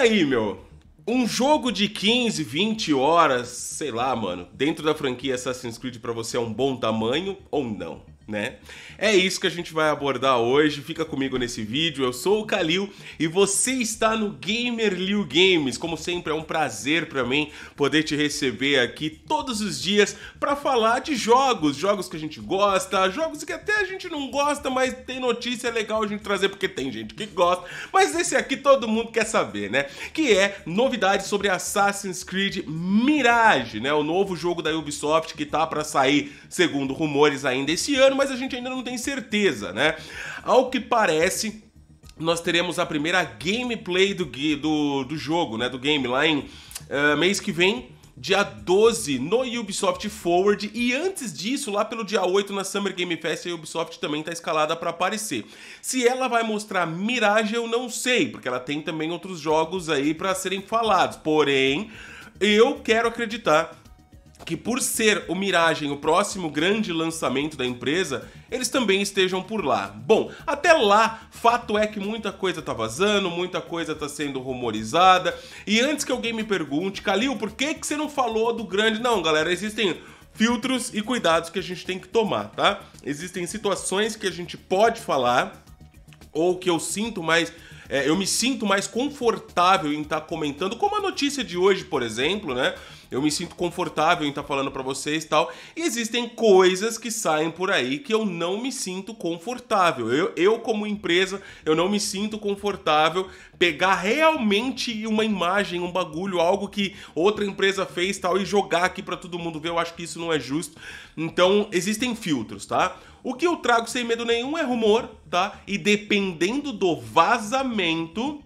aí, meu? Um jogo de 15, 20 horas, sei lá, mano, dentro da franquia Assassin's Creed para você é um bom tamanho ou não? né? É isso que a gente vai abordar hoje. Fica comigo nesse vídeo. Eu sou o Kalil e você está no Gamer Liu Games. Como sempre, é um prazer para mim poder te receber aqui todos os dias para falar de jogos, jogos que a gente gosta, jogos que até a gente não gosta, mas tem notícia legal a gente trazer porque tem gente que gosta. Mas esse aqui todo mundo quer saber, né? Que é novidades sobre Assassin's Creed Mirage, né? O novo jogo da Ubisoft que tá para sair, segundo rumores ainda esse ano mas a gente ainda não tem certeza, né? Ao que parece, nós teremos a primeira gameplay do, do, do jogo, né? Do game lá em uh, mês que vem dia 12 no Ubisoft Forward e antes disso, lá pelo dia 8 na Summer Game Fest, a Ubisoft também está escalada para aparecer. Se ela vai mostrar Mirage, eu não sei, porque ela tem também outros jogos aí para serem falados. Porém, eu quero acreditar que por ser o Miragem o próximo grande lançamento da empresa, eles também estejam por lá. Bom, até lá, fato é que muita coisa tá vazando, muita coisa tá sendo rumorizada. E antes que alguém me pergunte, Calil, por que, que você não falou do grande? Não, galera, existem filtros e cuidados que a gente tem que tomar, tá? Existem situações que a gente pode falar ou que eu sinto mais é, eu me sinto mais confortável em estar tá comentando, como a notícia de hoje, por exemplo, né? eu me sinto confortável em estar tá falando para vocês tal. E existem coisas que saem por aí que eu não me sinto confortável. Eu, eu como empresa, eu não me sinto confortável pegar realmente uma imagem, um bagulho, algo que outra empresa fez tal e jogar aqui para todo mundo ver. Eu acho que isso não é justo. Então, existem filtros, tá? O que eu trago sem medo nenhum é rumor, tá? E dependendo do vazamento,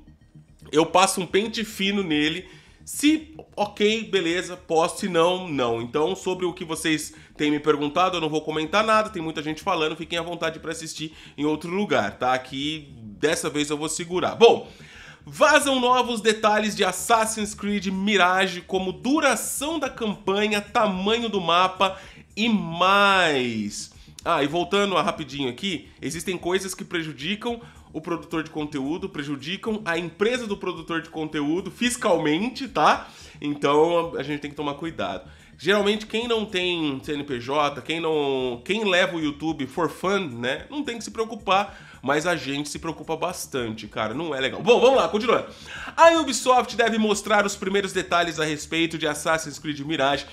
eu passo um pente fino nele se ok, beleza, posso, se não, não. Então, sobre o que vocês têm me perguntado, eu não vou comentar nada, tem muita gente falando, fiquem à vontade para assistir em outro lugar, tá? Aqui, dessa vez eu vou segurar. Bom, Vazam novos detalhes de Assassin's Creed Mirage, como duração da campanha, tamanho do mapa e mais. Ah, e voltando rapidinho aqui, existem coisas que prejudicam o produtor de conteúdo, prejudicam a empresa do produtor de conteúdo fiscalmente, tá? Então a gente tem que tomar cuidado. Geralmente quem não tem CNPJ, quem não, quem leva o YouTube for fun, né, não tem que se preocupar, mas a gente se preocupa bastante, cara, não é legal. Bom, vamos lá, continuando. A Ubisoft deve mostrar os primeiros detalhes a respeito de Assassin's Creed Mirage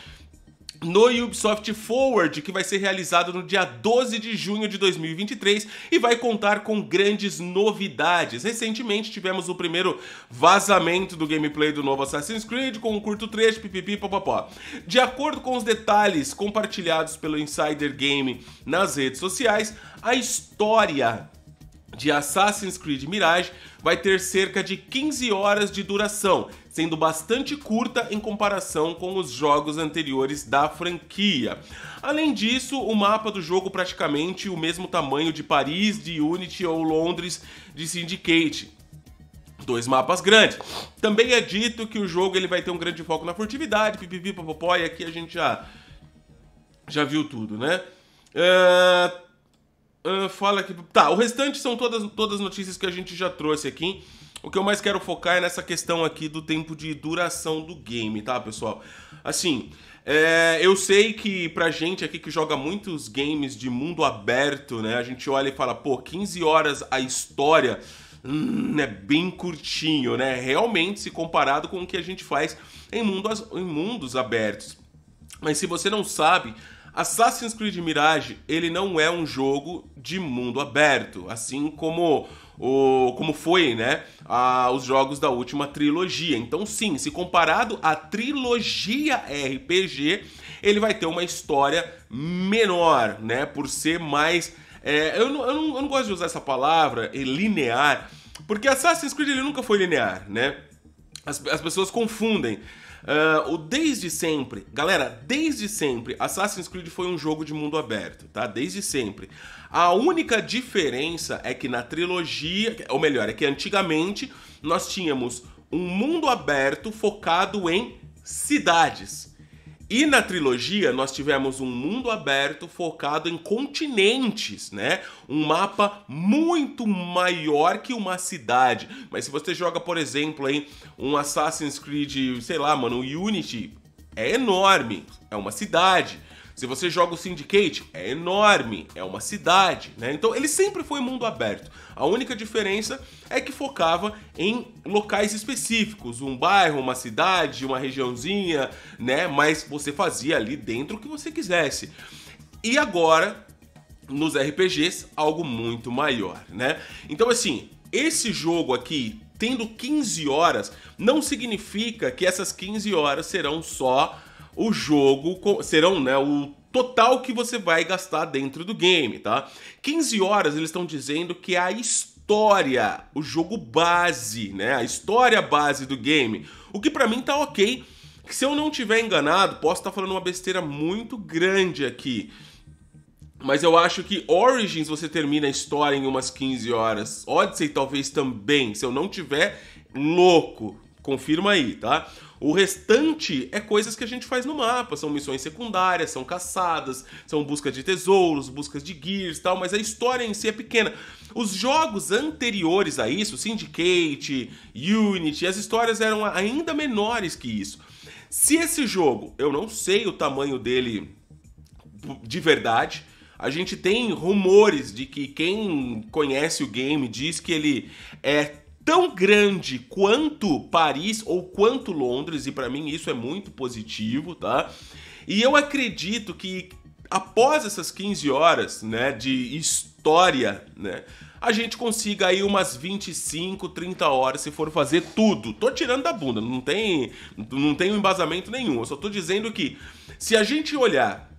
no Ubisoft Forward, que vai ser realizado no dia 12 de junho de 2023 e vai contar com grandes novidades. Recentemente tivemos o primeiro vazamento do gameplay do novo Assassin's Creed com um curto trecho, pipipi, papapó. De acordo com os detalhes compartilhados pelo Insider Game nas redes sociais, a história de Assassin's Creed Mirage vai ter cerca de 15 horas de duração sendo bastante curta em comparação com os jogos anteriores da franquia. Além disso, o mapa do jogo praticamente o mesmo tamanho de Paris, de Unity ou Londres de Syndicate. Dois mapas grandes. Também é dito que o jogo ele vai ter um grande foco na furtividade, pipipi, popopó, e aqui a gente já, já viu tudo, né? Uh, uh, fala que. Tá, o restante são todas, todas as notícias que a gente já trouxe aqui o que eu mais quero focar é nessa questão aqui do tempo de duração do game, tá, pessoal? Assim, é, eu sei que pra gente aqui que joga muitos games de mundo aberto, né? A gente olha e fala, pô, 15 horas a história hum, é bem curtinho, né? Realmente, se comparado com o que a gente faz em em mundos abertos. Mas se você não sabe, Assassin's Creed Mirage, ele não é um jogo de mundo aberto, assim como o, como foi, né, a, os jogos da última trilogia. Então, sim, se comparado à trilogia RPG, ele vai ter uma história menor, né, por ser mais. É, eu, não, eu, não, eu não gosto de usar essa palavra, é linear, porque Assassin's Creed ele nunca foi linear, né? As, as pessoas confundem. Uh, o desde sempre, galera, desde sempre, Assassin's Creed foi um jogo de mundo aberto, tá? Desde sempre. A única diferença é que na trilogia, ou melhor, é que antigamente nós tínhamos um mundo aberto focado em cidades. E na trilogia nós tivemos um mundo aberto focado em continentes, né? Um mapa muito maior que uma cidade. Mas se você joga, por exemplo, em um Assassin's Creed, sei lá, mano, um Unity, é enorme, é uma cidade. Se você joga o Syndicate, é enorme, é uma cidade, né? Então ele sempre foi mundo aberto. A única diferença é que focava em locais específicos, um bairro, uma cidade, uma regiãozinha, né? Mas você fazia ali dentro o que você quisesse. E agora, nos RPGs, algo muito maior, né? Então assim, esse jogo aqui tendo 15 horas não significa que essas 15 horas serão só o jogo, serão né, o total que você vai gastar dentro do game, tá? 15 horas eles estão dizendo que é a história, o jogo base, né? A história base do game, o que para mim tá ok. Que se eu não tiver enganado, posso estar tá falando uma besteira muito grande aqui. Mas eu acho que Origins você termina a história em umas 15 horas. Odyssey talvez também, se eu não tiver louco. Confirma aí, tá? O restante é coisas que a gente faz no mapa, são missões secundárias, são caçadas, são buscas de tesouros, buscas de gears e tal, mas a história em si é pequena. Os jogos anteriores a isso, Syndicate, Unity, as histórias eram ainda menores que isso. Se esse jogo, eu não sei o tamanho dele de verdade, a gente tem rumores de que quem conhece o game diz que ele é tão grande quanto Paris ou quanto Londres, e para mim isso é muito positivo, tá? E eu acredito que após essas 15 horas, né, de história, né, a gente consiga aí umas 25, 30 horas se for fazer tudo. Tô tirando da bunda, não tem não tem embasamento nenhum. Eu só tô dizendo que se a gente olhar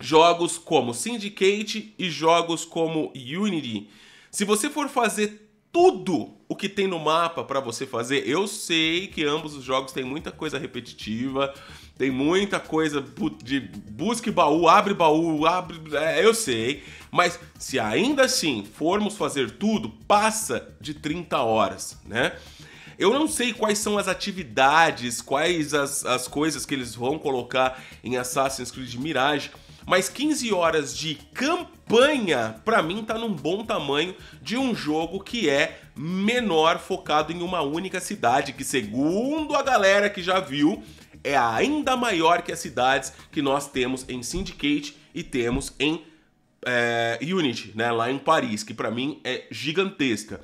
jogos como Syndicate e jogos como Unity, se você for fazer tudo o que tem no mapa para você fazer. Eu sei que ambos os jogos têm muita coisa repetitiva, tem muita coisa de busque baú, abre baú, abre. É, eu sei. Mas se ainda assim formos fazer tudo, passa de 30 horas, né? Eu não sei quais são as atividades, quais as, as coisas que eles vão colocar em Assassin's Creed Mirage, mas 15 horas de campanha, para mim tá num bom tamanho de um jogo que é menor, focado em uma única cidade, que segundo a galera que já viu, é ainda maior que as cidades que nós temos em Syndicate e temos em é, Unity, né, lá em Paris, que para mim é gigantesca.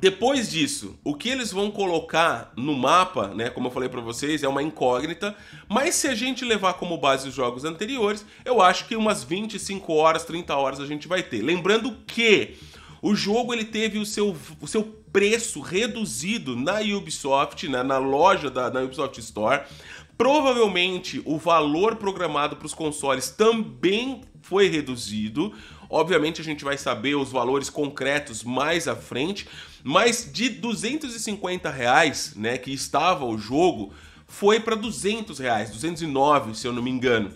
Depois disso, o que eles vão colocar no mapa, né, como eu falei para vocês, é uma incógnita, mas se a gente levar como base os jogos anteriores, eu acho que umas 25 horas, 30 horas a gente vai ter. Lembrando que o jogo ele teve o seu, o seu preço reduzido na Ubisoft, né, na loja da na Ubisoft Store. Provavelmente o valor programado para os consoles também foi reduzido. Obviamente a gente vai saber os valores concretos mais à frente, mas de 250 reais, né, que estava o jogo, foi para 200 reais, 209 se eu não me engano.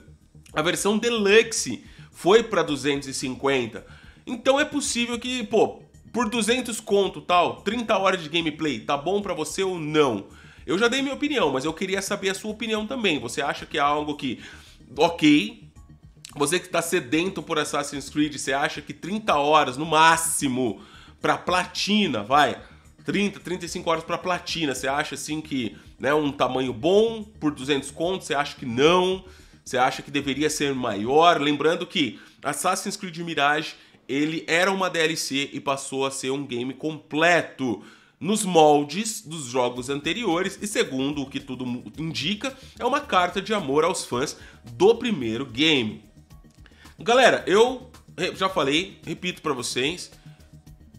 A versão deluxe foi para 250. Então é possível que, pô, por 200 conto tal, 30 horas de gameplay, tá bom para você ou não? Eu já dei minha opinião, mas eu queria saber a sua opinião também. Você acha que é algo que, ok, você que está sedento por Assassin's Creed, você acha que 30 horas no máximo para platina, vai, 30, 35 horas para platina. Você acha assim que é né, um tamanho bom por 200 contos? Você acha que não? Você acha que deveria ser maior? Lembrando que Assassin's Creed Mirage ele era uma DLC e passou a ser um game completo nos moldes dos jogos anteriores e segundo o que tudo indica é uma carta de amor aos fãs do primeiro game. Galera, eu já falei, repito para vocês,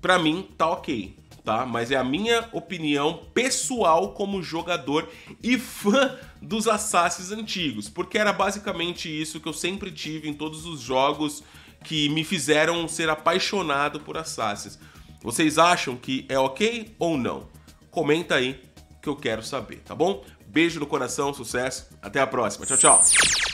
para mim tá ok, tá? Mas é a minha opinião pessoal como jogador e fã dos Assassins antigos, porque era basicamente isso que eu sempre tive em todos os jogos que me fizeram ser apaixonado por Assassins. Vocês acham que é ok ou não? Comenta aí que eu quero saber, tá bom? Beijo no coração, sucesso, até a próxima. Tchau, tchau.